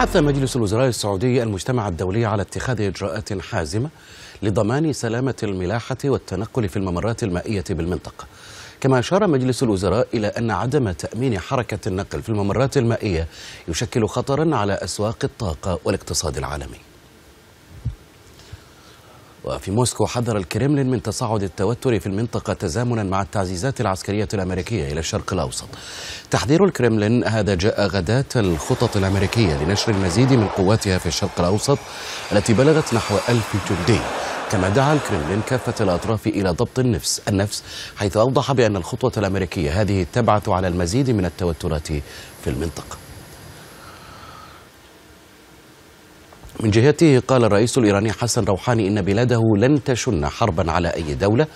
حث مجلس الوزراء السعودي المجتمع الدولي على اتخاذ إجراءات حازمة لضمان سلامة الملاحة والتنقل في الممرات المائية بالمنطقة كما أشار مجلس الوزراء إلى أن عدم تأمين حركة النقل في الممرات المائية يشكل خطرا على أسواق الطاقة والاقتصاد العالمي وفي موسكو حذر الكرملين من تصاعد التوتر في المنطقة تزامنا مع التعزيزات العسكرية الأمريكية إلى الشرق الأوسط تحذير الكرملين هذا جاء غداة الخطط الأمريكية لنشر المزيد من قواتها في الشرق الأوسط التي بلغت نحو ألف جندي كما دعا الكرملين كافة الأطراف إلى ضبط النفس النفس حيث أوضح بأن الخطوة الأمريكية هذه تبعث على المزيد من التوترات في المنطقة من جهته قال الرئيس الإيراني حسن روحاني إن بلاده لن تشن حربا على أي دولة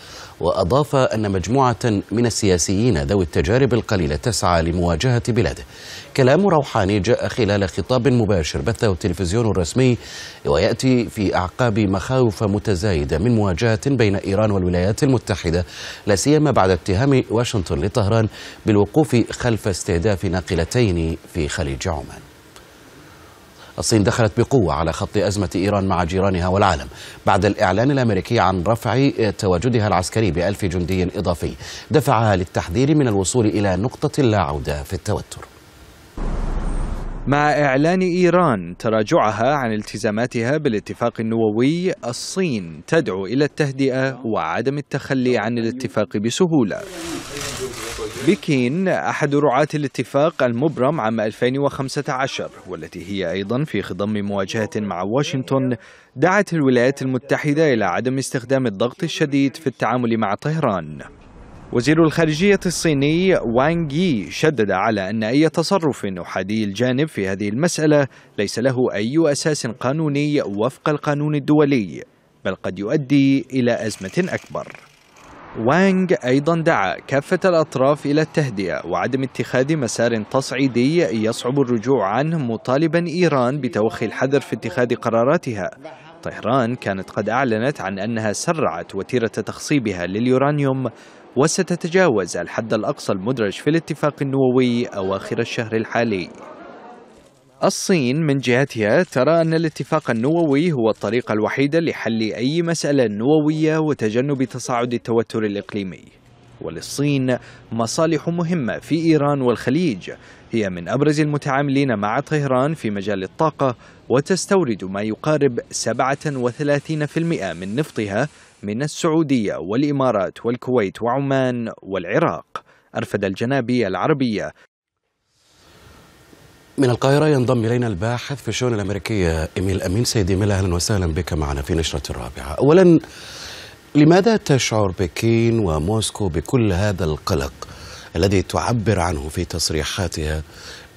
وأضاف أن مجموعة من السياسيين ذوي التجارب القليلة تسعى لمواجهة بلاده كلام روحاني جاء خلال خطاب مباشر بثه التلفزيون الرسمي ويأتي في أعقاب مخاوف متزايدة من مواجهة بين إيران والولايات المتحدة لا سيما بعد اتهام واشنطن لطهران بالوقوف خلف استهداف ناقلتين في خليج عمان الصين دخلت بقوة على خط أزمة إيران مع جيرانها والعالم بعد الإعلان الأمريكي عن رفع تواجدها العسكري بألف جندي إضافي دفعها للتحذير من الوصول إلى نقطة لا عودة في التوتر مع إعلان إيران تراجعها عن التزاماتها بالاتفاق النووي الصين تدعو إلى التهدئة وعدم التخلي عن الاتفاق بسهولة بكين أحد رعاة الاتفاق المبرم عام 2015 والتي هي أيضا في خضم مواجهة مع واشنطن دعت الولايات المتحدة إلى عدم استخدام الضغط الشديد في التعامل مع طهران وزير الخارجية الصيني وانغ يي شدد على أن أي تصرف أحادي الجانب في هذه المسألة ليس له أي أساس قانوني وفق القانون الدولي بل قد يؤدي إلى أزمة أكبر وانغ أيضا دعا كافة الأطراف إلى التهدئة وعدم اتخاذ مسار تصعيدي يصعب الرجوع عنه مطالبا إيران بتوخي الحذر في اتخاذ قراراتها طهران كانت قد أعلنت عن أنها سرعت وتيرة تخصيبها لليورانيوم وستتجاوز الحد الأقصى المدرج في الاتفاق النووي أواخر الشهر الحالي الصين من جهتها ترى أن الاتفاق النووي هو الطريقة الوحيدة لحل أي مسألة نووية وتجنب تصاعد التوتر الإقليمي وللصين مصالح مهمة في إيران والخليج هي من أبرز المتعاملين مع طهران في مجال الطاقة وتستورد ما يقارب 37% من نفطها من السعودية والإمارات والكويت وعمان والعراق أرفد الجنابي العربية من القاهرة ينضم إلينا الباحث في الشؤون الأمريكية إيميل أمين سيد إيميل أهلا وسهلا بك معنا في نشرة الرابعة أولا لماذا تشعر بكين وموسكو بكل هذا القلق الذي تعبر عنه في تصريحاتها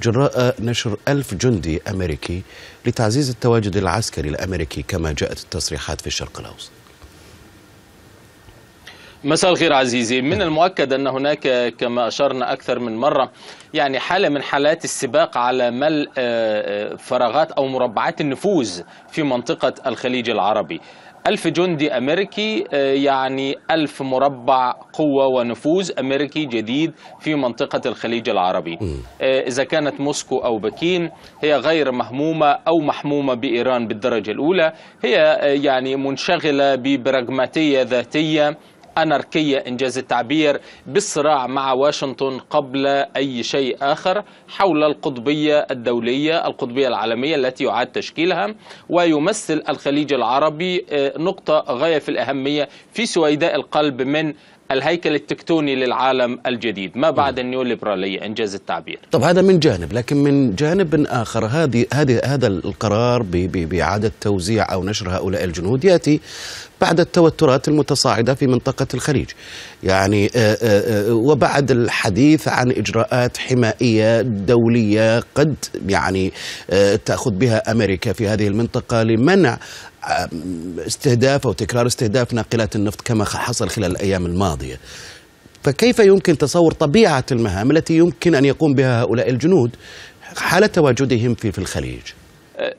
جراء نشر ألف جندي أمريكي لتعزيز التواجد العسكري الأمريكي كما جاءت التصريحات في الشرق الأوسط مساء الخير عزيزي من المؤكد أن هناك كما أشرنا أكثر من مرة يعني حالة من حالات السباق على ملء آه، آه، فراغات أو مربعات النفوذ في منطقة الخليج العربي ألف جندي أمريكي آه، يعني ألف مربع قوة ونفوذ أمريكي جديد في منطقة الخليج العربي إذا كانت موسكو أو بكين هي غير مهمومة أو محمومة بإيران بالدرجة الأولى هي يعني منشغلة ببراغماتية ذاتية أناركية إن جاز التعبير بالصراع مع واشنطن قبل أي شيء آخر حول القطبية الدولية القطبية العالمية التي يعاد تشكيلها ويمثل الخليج العربي آه، نقطة غاية في الأهمية في سويداء القلب من الهيكل التكتوني للعالم الجديد ما بعد النيو ليبرالية إنجاز التعبير طب هذا من جانب لكن من جانب آخر هذه هذه هذا القرار بإعادة توزيع أو نشر هؤلاء الجنود يأتي بعد التوترات المتصاعدة في منطقة الخليج يعني آه، آه، آه، وبعد الحديث عن إجراءات حمائية دولية قد يعني تأخذ بها أمريكا في هذه المنطقة لمنع استهداف أو تكرار استهداف ناقلات النفط كما حصل خلال الأيام الماضية فكيف يمكن تصور طبيعة المهام التي يمكن أن يقوم بها هؤلاء الجنود حال تواجدهم في, في الخليج أه،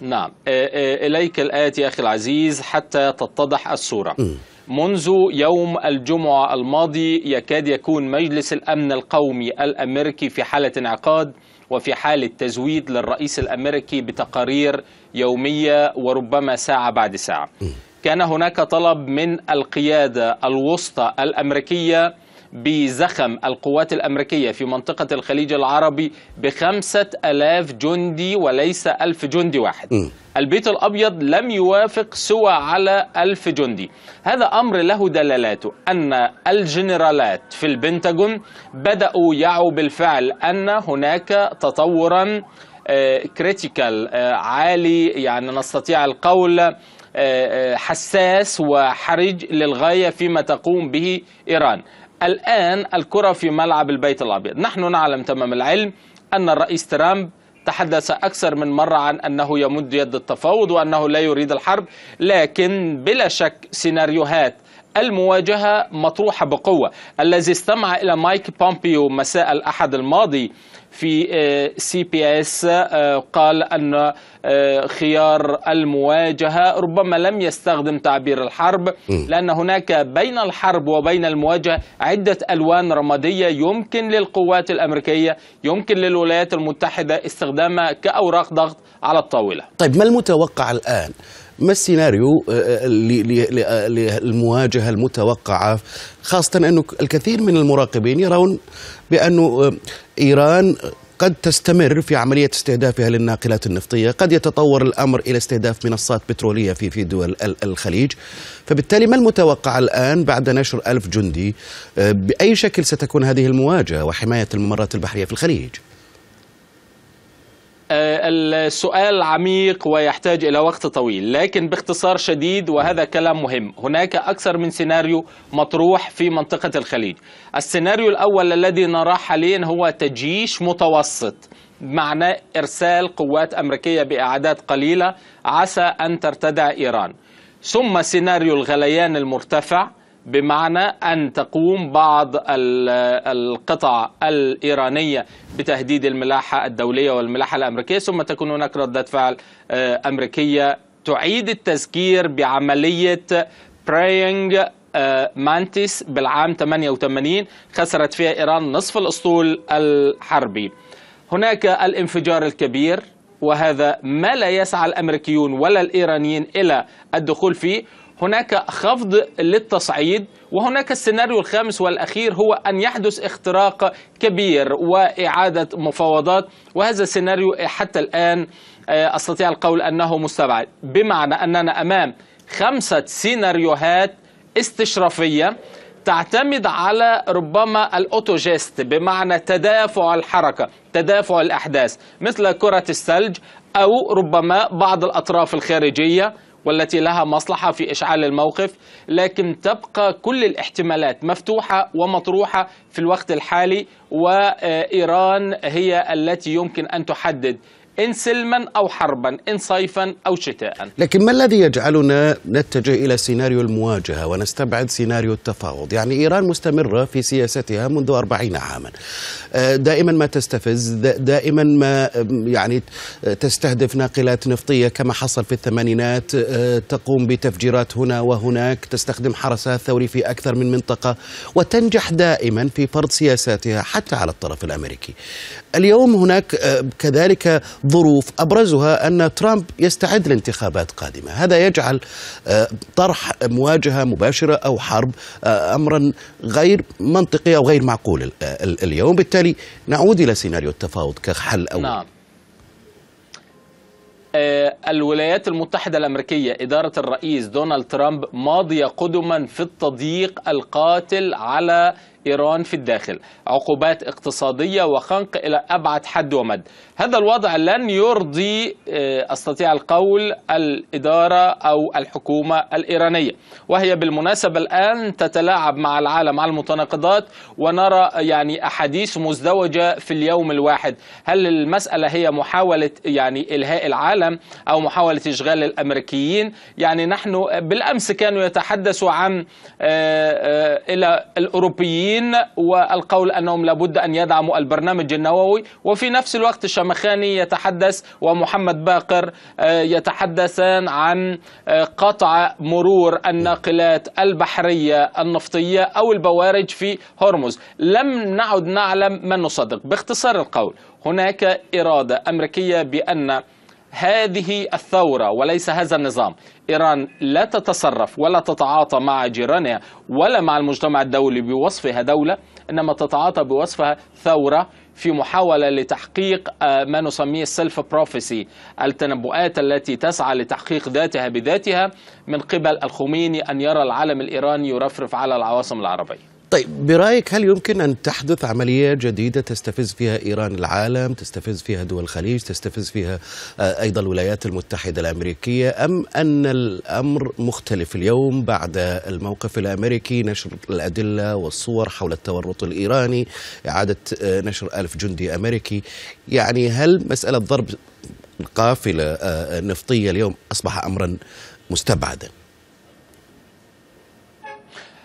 نعم أه، أه، إليك الآتي أخي العزيز حتى تتضح الصورة منذ يوم الجمعة الماضي يكاد يكون مجلس الأمن القومي الأمريكي في حالة انعقاد وفي حالة تزويد للرئيس الأمريكي بتقارير يومية وربما ساعة بعد ساعة كان هناك طلب من القيادة الوسطى الأمريكية بزخم القوات الأمريكية في منطقة الخليج العربي بخمسة ألاف جندي وليس ألف جندي واحد البيت الأبيض لم يوافق سوى على ألف جندي هذا أمر له دلالاته أن الجنرالات في البنتاغون بدأوا يعوا بالفعل أن هناك تطورا كريتيكال آه، آه، عالي يعني نستطيع القول آه، حساس وحرج للغاية فيما تقوم به إيران الآن الكرة في ملعب البيت الأبيض نحن نعلم تمام العلم أن الرئيس ترامب تحدث أكثر من مرة عن أنه يمد يد التفاوض وأنه لا يريد الحرب لكن بلا شك سيناريوهات المواجهة مطروحة بقوة الذي استمع إلى مايك بومبيو مساء الأحد الماضي في سي بي اس قال أن آه، خيار المواجهة ربما لم يستخدم تعبير الحرب لأن هناك بين الحرب وبين المواجهة عدة ألوان رمادية يمكن للقوات الأمريكية يمكن للولايات المتحدة استخدامها كأوراق ضغط على الطاولة طيب ما المتوقع الآن؟ ما السيناريو آه، آه، آه، للمواجهه المتوقعه خاصه انه الكثير من المراقبين يرون بانه ايران قد تستمر في عملية استهدافها للناقلات النفطية قد يتطور الأمر إلى استهداف منصات بترولية في في دول الخليج فبالتالي ما المتوقع الآن بعد نشر ألف جندي بأي شكل ستكون هذه المواجهة وحماية الممرات البحرية في الخليج آه، السؤال عميق ويحتاج إلى وقت طويل لكن باختصار شديد وهذا كلام مهم هناك أكثر من سيناريو مطروح في منطقة الخليج السيناريو الأول الذي نراه حاليا هو تجيش متوسط معناه إرسال قوات أمريكية بإعداد قليلة عسى أن ترتدع إيران ثم سيناريو الغليان المرتفع بمعنى أن تقوم بعض القطع الإيرانية بتهديد الملاحة الدولية والملاحة الأمريكية ثم تكون هناك ردة فعل آه، أمريكية تعيد التذكير بعملية براينج آه، مانتس بالعام 88 خسرت فيها إيران نصف الأسطول الحربي هناك الانفجار الكبير وهذا ما لا يسعى الأمريكيون ولا الإيرانيين إلى الدخول فيه هناك خفض للتصعيد وهناك السيناريو الخامس والأخير هو أن يحدث اختراق كبير وإعادة مفاوضات وهذا السيناريو حتى الآن آه، أستطيع القول أنه مستبعد بمعنى أننا أمام خمسة سيناريوهات استشرافية تعتمد على ربما الأوتوجيست بمعنى تدافع الحركة تدافع الأحداث مثل كرة الثلج أو ربما بعض الأطراف الخارجية والتي لها مصلحة في إشعال الموقف لكن تبقى كل الاحتمالات مفتوحة ومطروحة في الوقت الحالي وإيران هي التي يمكن أن تحدد إن سلما أو حربا إن صيفا أو شتاء لكن ما الذي يجعلنا نتجه إلى سيناريو المواجهة ونستبعد سيناريو التفاوض يعني إيران مستمرة في سياستها منذ أربعين عاما آه، دائما ما تستفز دائما ما يعني تستهدف ناقلات نفطية كما حصل في الثمانينات آه، تقوم بتفجيرات هنا وهناك تستخدم حرسها الثوري في أكثر من منطقة وتنجح دائما في فرض سياساتها حتى على الطرف الأمريكي اليوم هناك آه، كذلك ظروف أبرزها أن ترامب يستعد لانتخابات قادمة هذا يجعل آه، طرح مواجهة مباشرة أو حرب آه، أمرا غير منطقي أو غير معقول اليوم بالتالي نعود إلى سيناريو التفاوض كحل أول نعم. آه، الولايات المتحدة الأمريكية إدارة الرئيس دونالد ترامب ماضية قدما في التضييق القاتل على إيران في الداخل عقوبات اقتصادية وخنق إلى أبعد حد ومد هذا الوضع لن يرضي آه، أستطيع القول الإدارة أو الحكومة الإيرانية وهي بالمناسبة الآن تتلاعب مع العالم على المتناقضات ونرى يعني أحاديث مزدوجة في اليوم الواحد هل المسألة هي محاولة يعني إلهاء العالم العالم أو محاولة إشغال الأمريكيين يعني نحن بالأمس كانوا يتحدثوا عن آه، آه، إلى الأوروبيين والقول أنهم لابد أن يدعموا البرنامج النووي وفي نفس الوقت الشمخاني يتحدث ومحمد باقر آه، يتحدثان عن قطع مرور الناقلات البحرية النفطية أو البوارج في هرمز لم نعد نعلم من نصدق باختصار القول هناك إرادة أمريكية بأن هذه الثورة وليس هذا النظام إيران لا تتصرف ولا تتعاطى مع جيرانها ولا مع المجتمع الدولي بوصفها دولة إنما تتعاطى بوصفها ثورة في محاولة لتحقيق آه، ما نسميه السلف بروفيسي التنبؤات التي تسعى لتحقيق ذاتها بذاتها من قبل الخميني أن يرى العالم الإيراني يرفرف على العواصم العربية طيب برايك هل يمكن ان تحدث عمليه جديده تستفز فيها ايران العالم، تستفز فيها دول الخليج، تستفز فيها آه، ايضا الولايات المتحده الامريكيه، ام ان الامر مختلف اليوم بعد الموقف الامريكي نشر الادله والصور حول التورط الايراني، اعاده آه، نشر ألف جندي امريكي، يعني هل مساله ضرب قافله آه، نفطيه اليوم اصبح امرا مستبعدا؟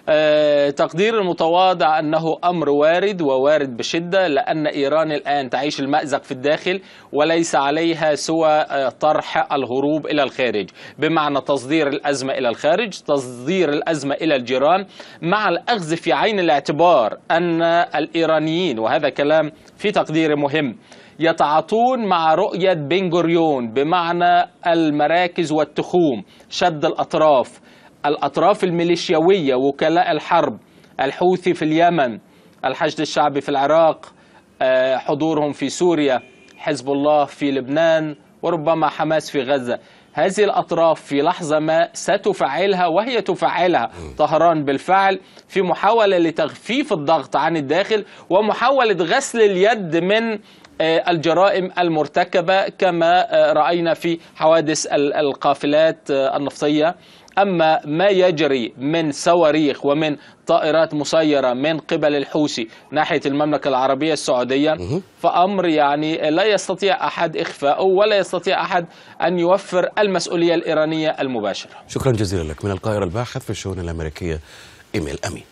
آه، تقدير المتواضع أنه أمر وارد ووارد بشدة لأن إيران الآن تعيش المأزق في الداخل وليس عليها سوى آه، طرح الهروب إلى الخارج بمعنى تصدير الأزمة إلى الخارج تصدير الأزمة إلى الجيران مع الأخذ في عين الاعتبار أن الإيرانيين وهذا كلام في تقدير مهم يتعاطون مع رؤية بن جوريون بمعنى المراكز والتخوم شد الأطراف الأطراف الميليشياوية وكلاء الحرب الحوثي في اليمن الحشد الشعبي في العراق آه، حضورهم في سوريا حزب الله في لبنان وربما حماس في غزة هذه الأطراف في لحظة ما ستفعلها وهي تفعلها طهران بالفعل في محاولة لتخفيف الضغط عن الداخل ومحاولة غسل اليد من آه، الجرائم المرتكبة كما آه، رأينا في حوادث القافلات النفطية أما ما يجري من صواريخ ومن طائرات مسيرة من قبل الحوثي ناحية المملكة العربية السعودية فأمر يعني لا يستطيع أحد إخفاءه ولا يستطيع أحد أن يوفر المسؤولية الإيرانية المباشرة شكرا جزيلا لك من القاهرة الباحث في الشؤون الأمريكية إيميل أمين